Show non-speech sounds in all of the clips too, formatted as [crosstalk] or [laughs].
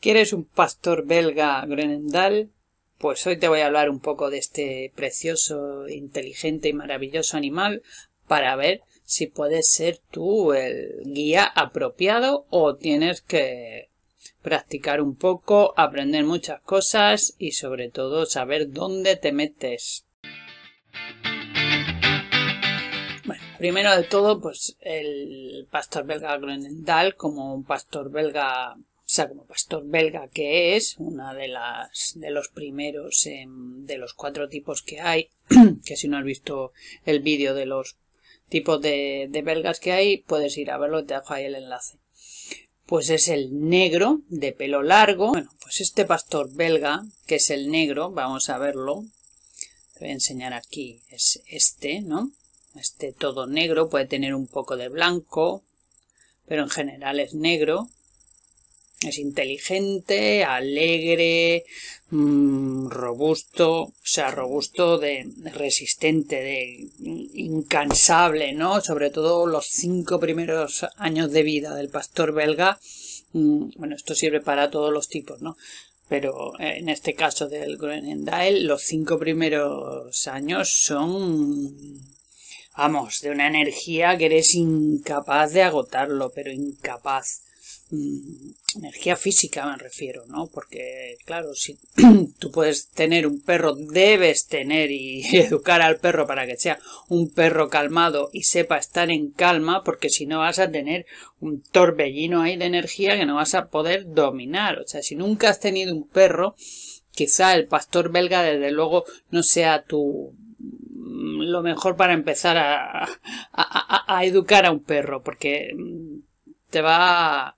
¿Quieres un pastor belga grenendal? Pues hoy te voy a hablar un poco de este precioso, inteligente y maravilloso animal para ver si puedes ser tú el guía apropiado o tienes que practicar un poco, aprender muchas cosas y sobre todo saber dónde te metes. Bueno, primero de todo, pues el pastor belga grenendal como un pastor belga o sea, como pastor belga que es, una de las de los primeros de los cuatro tipos que hay, [clears throat] que si no has visto el vídeo de los tipos de, de, belgas que hay, puedes ir a verlo, te dejo ahí el enlace. Pues es el negro de pelo largo. Bueno, pues este pastor belga, que es el negro, vamos a verlo. Te voy a enseñar aquí, es este, ¿no? Este todo negro, puede tener un poco de blanco, pero en general es negro es inteligente, alegre, mm, robusto, o sea, robusto de resistente, de incansable, ¿no? Sobre todo los cinco primeros años de vida del pastor belga. Mm, bueno, esto sirve para todos los tipos, ¿no? Pero eh, en este caso del Groenendael, los cinco primeros años son vamos, de una energía que eres incapaz de agotarlo, pero incapaz. Mm, energía física me refiero, ¿no? Porque, claro, si [clears throat] tú puedes tener un perro, debes tener y [laughs] educar al perro para que sea un perro calmado y sepa estar en calma, porque si no vas a tener un torbellino ahí de energía que no vas a poder dominar. O sea, si nunca has tenido un perro, quizá el pastor belga desde luego no sea tu mm, lo mejor para empezar a, a, a, educar a un perro, porque mm, te va,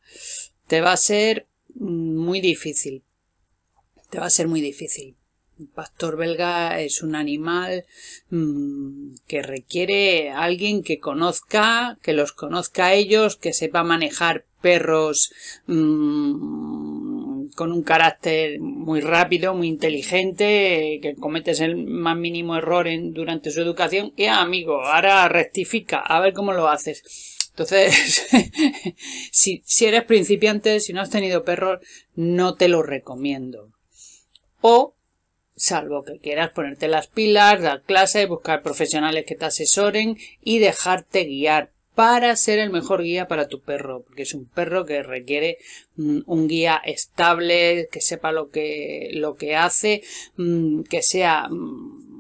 te va a ser muy difícil. Te va a ser muy difícil. pastor belga es un animal mm, que requiere alguien que conozca, que los conozca a ellos, que sepa manejar perros mm, con un carácter muy rápido, muy inteligente, que cometes el más mínimo error en, durante su educación. Y amigo, ahora rectifica, a ver cómo lo haces. Entonces, [laughs] si, eres principiante, si no has tenido perros, no te lo recomiendo. O, salvo que quieras ponerte las pilas, dar clases, buscar profesionales que te asesoren y dejarte guiar para ser el mejor guía para tu perro, porque es un perro que requiere mm, un guía estable, que sepa lo que, lo que hace, mm, que sea mm,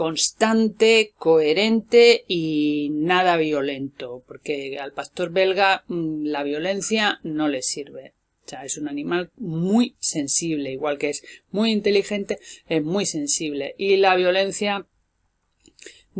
constante, coherente y nada violento, porque al pastor belga mm, la violencia no le sirve. O sea, es un animal muy sensible, igual que es muy inteligente, es muy sensible. Y la violencia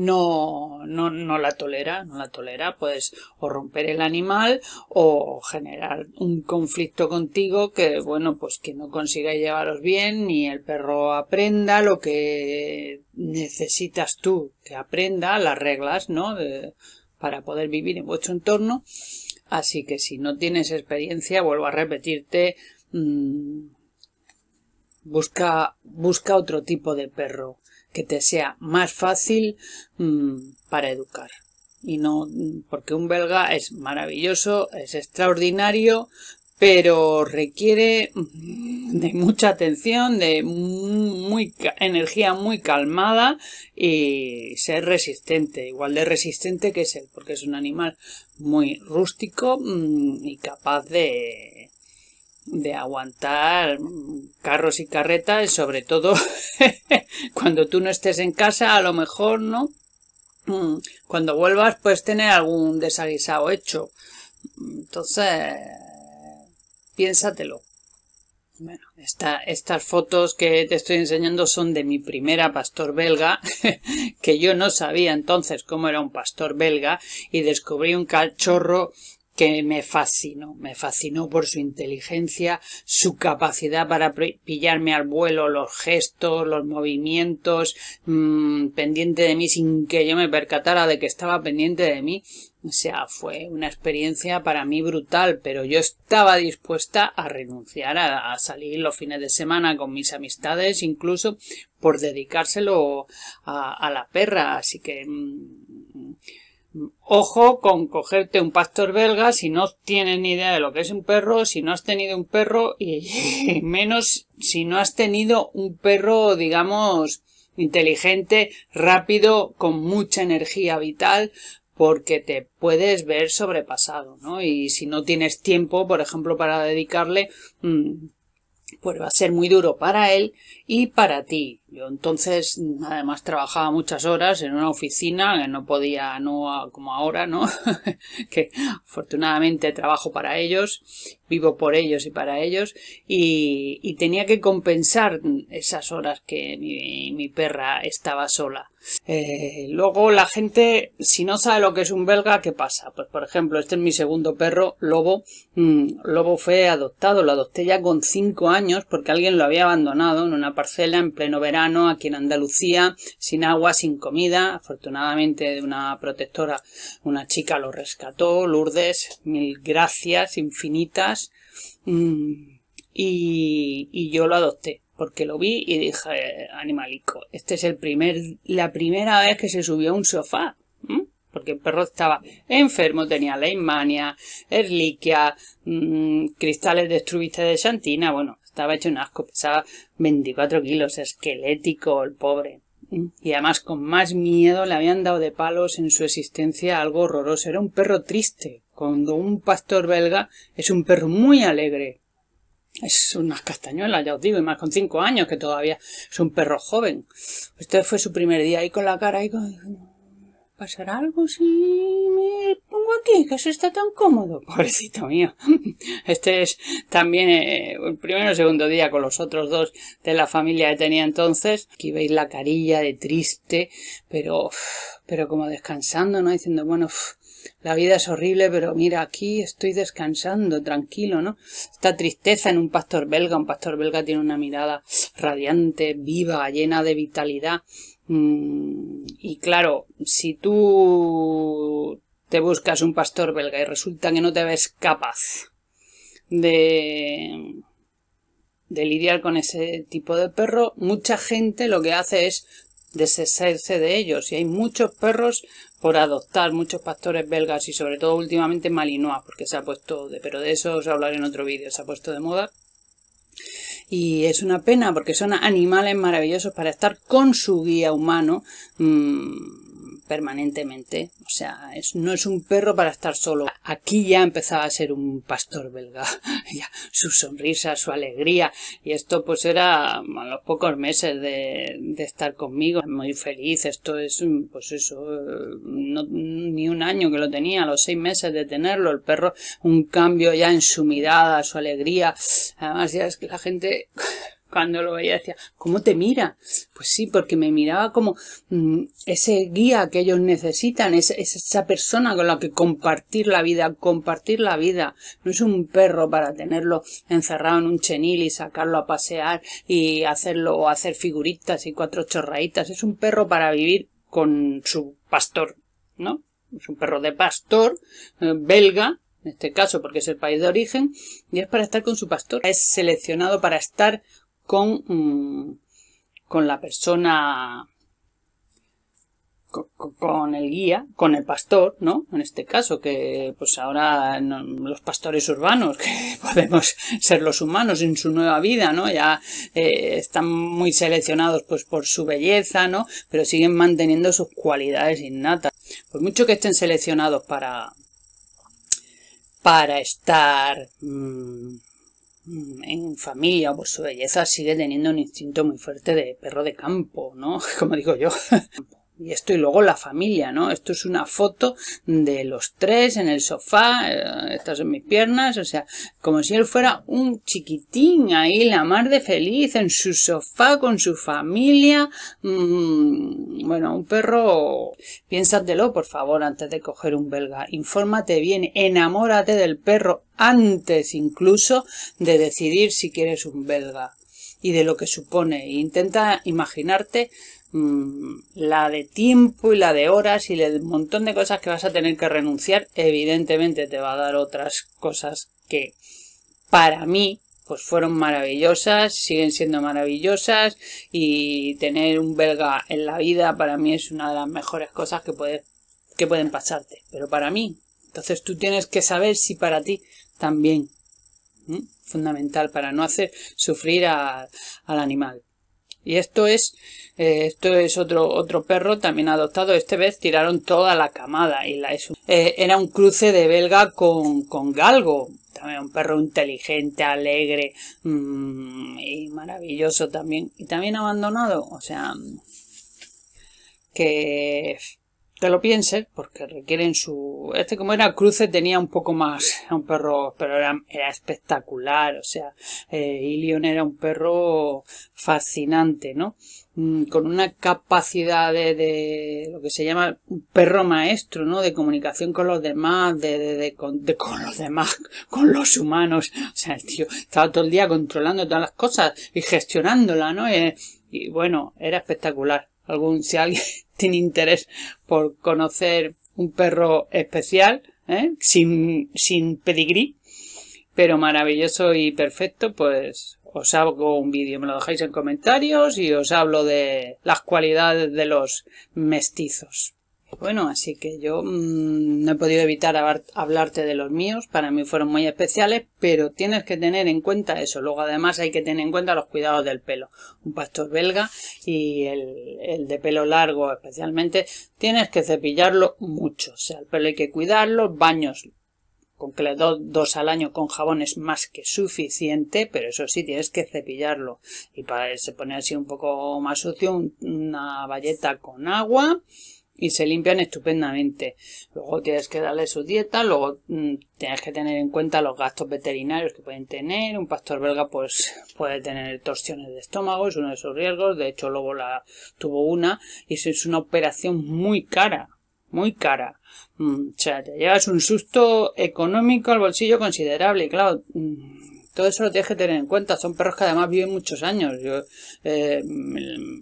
no, no, no la tolera, no la tolera, pues o romper el animal o generar un conflicto contigo que, bueno, pues que no consiga llevaros bien, ni el perro aprenda lo que necesitas tú que aprenda, las reglas, ¿no? De, para poder vivir en vuestro entorno. Así que si no tienes experiencia, vuelvo a repetirte, mm, busca, busca otro tipo de perro que te sea más fácil mm, para educar. Y no, mm, porque un belga es maravilloso, es extraordinario, pero requiere mm, de mucha atención, de muy, energía muy calmada y ser resistente, igual de resistente que es él, porque es un animal muy rústico y capaz de, de aguantar carros y carretas, sobre todo [laughs] cuando tú no estés en casa, a lo mejor, ¿no? Mm, cuando vuelvas, pues tener algún desaguisado hecho. Entonces, piénsatelo. Bueno, estas fotos que te estoy enseñando son de mi primera pastor belga, [laughs] que yo no sabía entonces cómo era un pastor belga, y descubrí un cachorro que me fascinó, me fascinó por su inteligencia, su capacidad para pillarme al vuelo los gestos, los movimientos, mm, pendiente de mí sin que yo me percatara de que estaba pendiente de mí. O sea, fue una experiencia para mí brutal, pero yo estaba dispuesta a renunciar a, salir los fines de semana con mis amistades, incluso por dedicárselo a, la perra. Así que mm, Ojo con cogerte un pastor belga si no tienes ni idea de lo que es un perro, si no has tenido un perro y menos si no has tenido un perro, digamos, inteligente, rápido, con mucha energía vital, porque te puedes ver sobrepasado, ¿no? Y si no tienes tiempo, por ejemplo, para dedicarle, mm, pues va a ser muy duro para él y para ti. Yo entonces, mm, además, trabajaba muchas horas en una oficina, que no podía, no como ahora, ¿no? [laughs] que afortunadamente trabajo para ellos, vivo por ellos y para ellos, y, tenía que compensar esas horas que mi, perra estaba sola. Eh, luego la gente, si no sabe lo que es un belga, ¿qué pasa? Pues por ejemplo, este es mi segundo perro, Lobo. Mm, Lobo fue adoptado, lo adopté ya con cinco años porque alguien lo había abandonado en una parcela en pleno verano aquí en Andalucía, sin agua, sin comida. Afortunadamente de una protectora, una chica lo rescató, Lourdes, mil gracias infinitas. Mm, y, yo lo adopté porque lo vi y dije, animalico, este es el primer, la primera vez que se subió a un sofá. porque el perro estaba enfermo, tenía leimania, erliquia, mm, cristales de de santina, bueno, estaba hecho un asco, pesaba 24 kilos, esquelético el pobre. Y además con más miedo le habían dado de palos en su existencia algo horroroso. Era un perro triste, cuando un pastor belga es un perro muy alegre. Es una castañuelas, ya os digo, y más con cinco años, que todavía es un perro joven. Este fue su primer día ahí con la cara ahí con... ¿Pasará algo? Sí, que se está tan cómodo. [laughs] Pobrecito mío. Este es también eh, el primero o segundo día con los otros dos de la familia que tenía entonces. Aquí veis la carilla de triste, pero, pero como descansando, ¿no? Diciendo, bueno, la vida es horrible, pero mira, aquí estoy descansando, tranquilo, ¿no? Esta tristeza en un pastor belga. Un pastor belga tiene una mirada radiante, viva, llena de vitalidad. Mm, y claro, si tú te buscas un pastor belga y resulta que no te ves capaz de, de lidiar con ese tipo de perro, mucha gente lo que hace es deshacerse de ellos. Y hay muchos perros por adoptar, muchos pastores belgas y sobre todo últimamente malinois, porque se ha puesto de, pero de eso os hablaré en otro vídeo, se ha puesto de moda. Y es una pena porque son animales maravillosos para estar con su guía humano mm, permanentemente. O sea, es, no es un perro para estar solo. Aquí ya empezaba a ser un pastor belga. [laughs] su sonrisa, su alegría. Y esto pues era a los pocos meses de, estar conmigo. Muy feliz. Esto es, pues eso, eh, no, ni un año que lo tenía, a los seis meses de tenerlo. El perro, un cambio ya en su mirada, su alegría. Además ya es que la gente... [laughs] cuando lo veía decía, ¿cómo te mira? Pues sí, porque me miraba como mm, ese guía que ellos necesitan, esa persona con la que compartir la vida, compartir la vida. No es un perro para tenerlo encerrado en un chenil y sacarlo a pasear y hacerlo hacer figuritas y cuatro chorraitas. Es un perro para vivir con su pastor, ¿no? Es un perro de pastor eh, belga en este caso porque es el país de origen, y es para estar con su pastor. Es seleccionado para estar Mm, con, la persona, con, el guía, con el pastor, ¿no? En este caso, que pues ahora los pastores urbanos, que [laughs] podemos ser los humanos en su nueva vida, ¿no? Ya eh, están muy seleccionados pues por su belleza, ¿no? Pero siguen manteniendo sus cualidades innatas. Por mucho que estén seleccionados para, para estar... Mm, en familia por su belleza sigue teniendo un instinto muy fuerte de perro de campo, ¿no? [laughs] Como digo yo y esto y luego la familia, ¿no? Esto es una foto de los tres en el sofá, eh, estas son mis piernas, o sea, como si él fuera un chiquitín ahí, la mar de feliz, en su sofá, con su familia. Mm, bueno, un perro, piénsatelo, por favor, antes de coger un belga. Infórmate bien, enamórate del perro antes incluso de decidir si quieres un belga y de lo que supone. Intenta imaginarte Mm, la de tiempo y la de horas y el montón de cosas que vas a tener que renunciar, evidentemente te va a dar otras cosas que para mí pues fueron maravillosas, siguen siendo maravillosas y tener un belga en la vida para mí es una de las mejores cosas que, puede, que pueden pasarte, pero para mí. Entonces tú tienes que saber si para ti también. Fundamental para no hacer sufrir al animal. Y esto es, eh, esto es otro, otro perro también adoptado. Este vez tiraron toda la camada y la es, eh, era un cruce de belga con, con galgo. También un perro inteligente, alegre mm, y maravilloso también. Y también abandonado. O sea, que te lo pienses, porque requieren su... Este como era cruce tenía un poco más, un perro, pero era, espectacular, o sea, eh, Ilion era un perro fascinante, ¿no? Mm, con una capacidad de, lo que se llama un perro maestro, ¿no? De comunicación con los demás, de, de, de con, con, los demás, [laughs] con los humanos, o sea, el tío estaba todo el día controlando todas las cosas y gestionándola, ¿no? Eh, y bueno, era espectacular algún, si alguien [laughs] tiene interés por conocer un perro especial, ¿eh? sin, sin pedigrí, pero maravilloso y perfecto, pues os hago un vídeo, me lo dejáis en comentarios y os hablo de las cualidades de los mestizos. Bueno, así que yo mm, no he podido evitar hablarte de los míos, para mí fueron muy especiales, pero tienes que tener en cuenta eso. Luego además hay que tener en cuenta los cuidados del pelo. Un pastor belga y el, el de pelo largo especialmente, tienes que cepillarlo mucho. O sea, el pelo hay que cuidarlo, baños con que le dos al año con jabón es más que suficiente, pero eso sí tienes que cepillarlo. Y para se pone así un poco más sucio, una valleta con agua y se limpian estupendamente. Luego tienes que darle su dieta, luego mm, tienes que tener en cuenta los gastos veterinarios que pueden tener. Un pastor belga pues [laughs] puede tener torsiones de estómago, es uno de sus riesgos. De hecho, luego la tuvo una y eso es una operación muy cara, muy cara. Mm, o sea, te llevas un susto económico al bolsillo considerable y claro... Mm, todo eso lo tienes que tener en cuenta. Son perros que además viven muchos años. Yo, eh,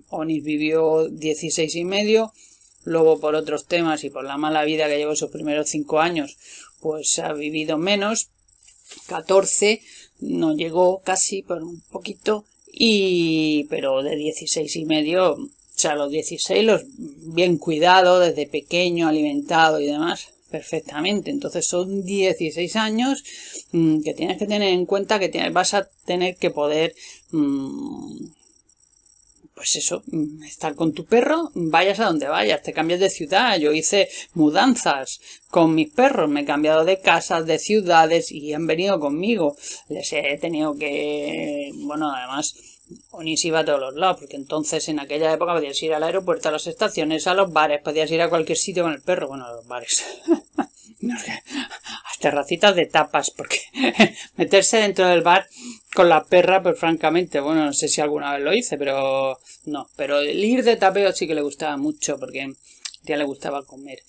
Onis vivió 16 y medio, Luego por otros temas y por la mala vida que llevó esos primeros cinco años, pues ha vivido menos. 14, no llegó casi por un poquito, y pero de 16 y medio, o sea, los 16 los bien cuidado, desde pequeño, alimentado y demás perfectamente. Entonces son 16 años mm, que tienes que tener en cuenta que vas a tener que poder mm, pues eso, estar con tu perro, vayas a donde vayas, te cambias de ciudad. Yo hice mudanzas con mis perros, me he cambiado de casas, de ciudades y han venido conmigo. Les he tenido que, bueno, además, Onis iba a todos los lados, porque entonces en aquella época podías ir al aeropuerto, a las estaciones, a los bares, podías ir a cualquier sitio con el perro, bueno, a los bares. [laughs] hasta a de tapas, porque [laughs] meterse dentro del bar con la perra, pues francamente, bueno, no sé si alguna vez lo hice, pero no. Pero el ir de tapeo sí que le gustaba mucho, porque ya le gustaba comer.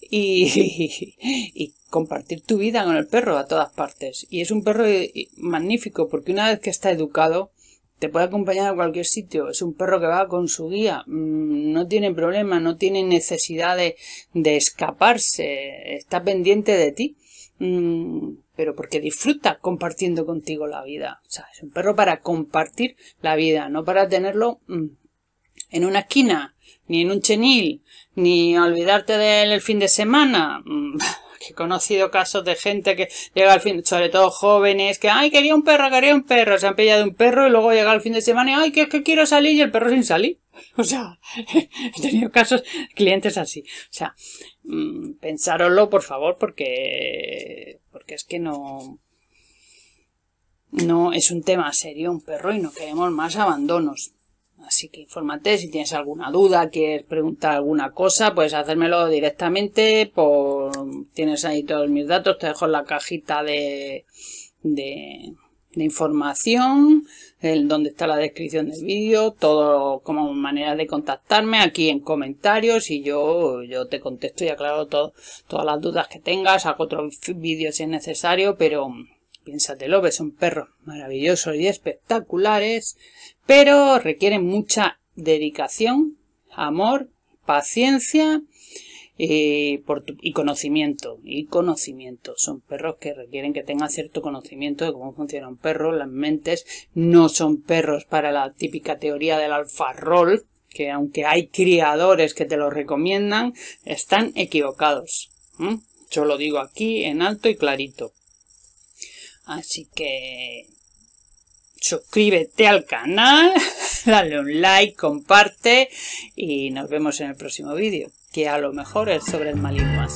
Y, [laughs] y, compartir tu vida con el perro a todas partes. Y es un perro eh, magnífico, porque una vez que está educado, te puede acompañar a cualquier sitio. Es un perro que va con su guía. Mm, no tiene problema, no tiene necesidad de, de escaparse. Está pendiente de ti mm, pero porque disfruta compartiendo contigo la vida. O sea, es un perro para compartir la vida, no para tenerlo mm, en una esquina, ni en un chenil, ni olvidarte de él el fin de semana. Mm, [laughs] he conocido casos de gente que llega al fin, sobre todo jóvenes, que, ay, quería un perro, quería un perro, se han pillado un perro y luego llega al fin de semana y, ay, que es que quiero salir y el perro sin salir. [laughs] O sea, [laughs] he tenido casos, clientes así. O sea, mm, pensároslo, por favor, porque, porque es que no... No, es un tema serio, un perro, y no queremos más abandonos. Así que infórmate, si tienes alguna duda, quieres preguntar alguna cosa, puedes hacérmelo directamente, por... tienes ahí todos mis datos, te dejo la cajita de, de información, el, donde está la descripción del vídeo, todo como manera de contactarme aquí en comentarios y yo, yo te contesto y aclaro todo, todas las dudas que tengas, hago otros vídeos si es necesario, pero piénsatelo, que son perros maravillosos y espectaculares, pero requieren mucha dedicación, amor, paciencia eh, y conocimiento, y conocimiento. Son perros que requieren que tengas cierto conocimiento de cómo funciona un perro, las mentes. No son perros para la típica teoría del alfarrol, que aunque hay criadores que te lo recomiendan, están equivocados. Yo lo digo aquí en alto y clarito. Así que suscríbete al canal, [laughs] dale un like, comparte y nos vemos en el próximo vídeo que a lo mejor es sobre el maligno.